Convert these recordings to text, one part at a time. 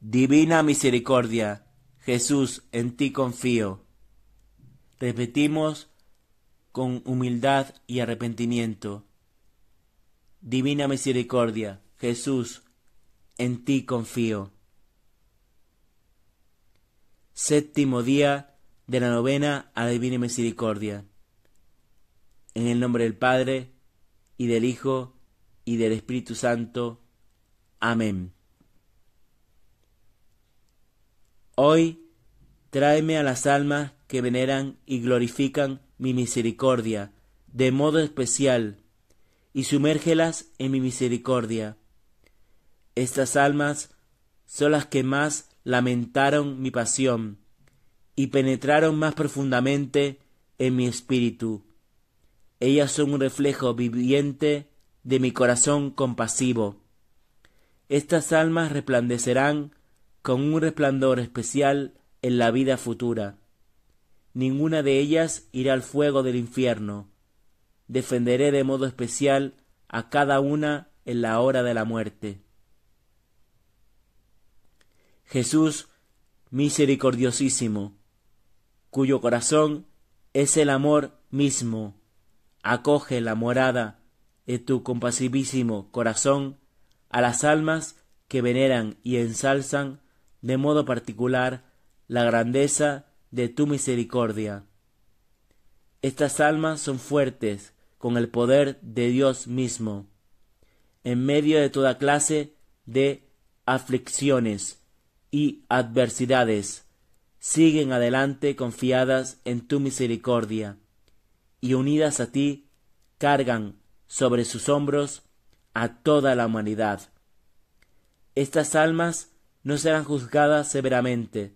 Divina misericordia, Jesús, en ti confío. Repetimos con humildad y arrepentimiento. Divina misericordia, Jesús, en ti confío. Séptimo día de la novena a Divina Misericordia. En el nombre del Padre, y del Hijo, y del Espíritu Santo. Amén. Hoy tráeme a las almas que veneran y glorifican mi misericordia de modo especial, y sumérgelas en mi misericordia. Estas almas son las que más lamentaron mi pasión y penetraron más profundamente en mi espíritu. Ellas son un reflejo viviente de mi corazón compasivo. Estas almas resplandecerán con un resplandor especial en la vida futura. Ninguna de ellas irá al fuego del infierno. Defenderé de modo especial a cada una en la hora de la muerte. Jesús misericordiosísimo, cuyo corazón es el amor mismo, acoge la morada de tu compasivísimo corazón a las almas que veneran y ensalzan de modo particular la grandeza de tu misericordia. Estas almas son fuertes con el poder de Dios mismo, en medio de toda clase de aflicciones y adversidades, siguen adelante confiadas en tu misericordia, y unidas a ti, cargan sobre sus hombros a toda la humanidad. Estas almas no serán juzgadas severamente,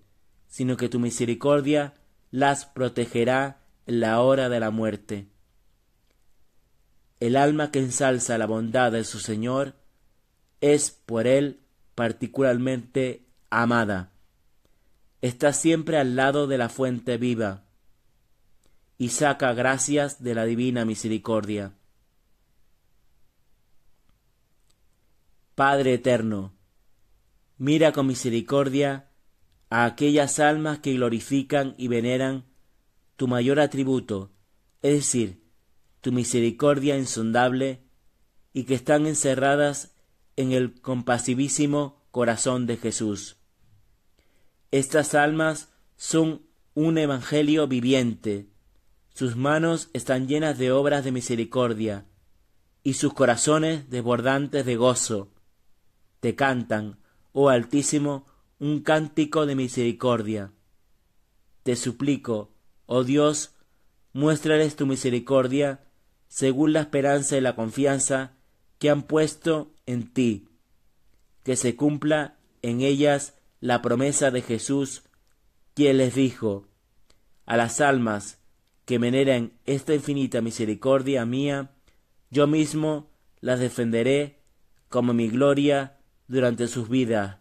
sino que tu misericordia las protegerá en la hora de la muerte. El alma que ensalza la bondad de su Señor es por él particularmente amada. Está siempre al lado de la fuente viva y saca gracias de la divina misericordia. Padre eterno, mira con misericordia a aquellas almas que glorifican y veneran tu mayor atributo, es decir, tu misericordia insondable, y que están encerradas en el compasivísimo corazón de Jesús. Estas almas son un evangelio viviente, sus manos están llenas de obras de misericordia, y sus corazones desbordantes de gozo. Te cantan, oh Altísimo, un cántico de misericordia. Te suplico, oh Dios, muéstrales tu misericordia según la esperanza y la confianza que han puesto en ti, que se cumpla en ellas la promesa de Jesús, quien les dijo, a las almas que veneran esta infinita misericordia mía, yo mismo las defenderé como mi gloria durante sus vidas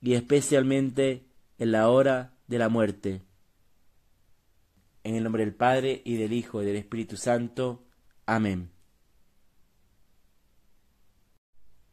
y especialmente en la hora de la muerte. En el nombre del Padre y del Hijo y del Espíritu Santo. Amén.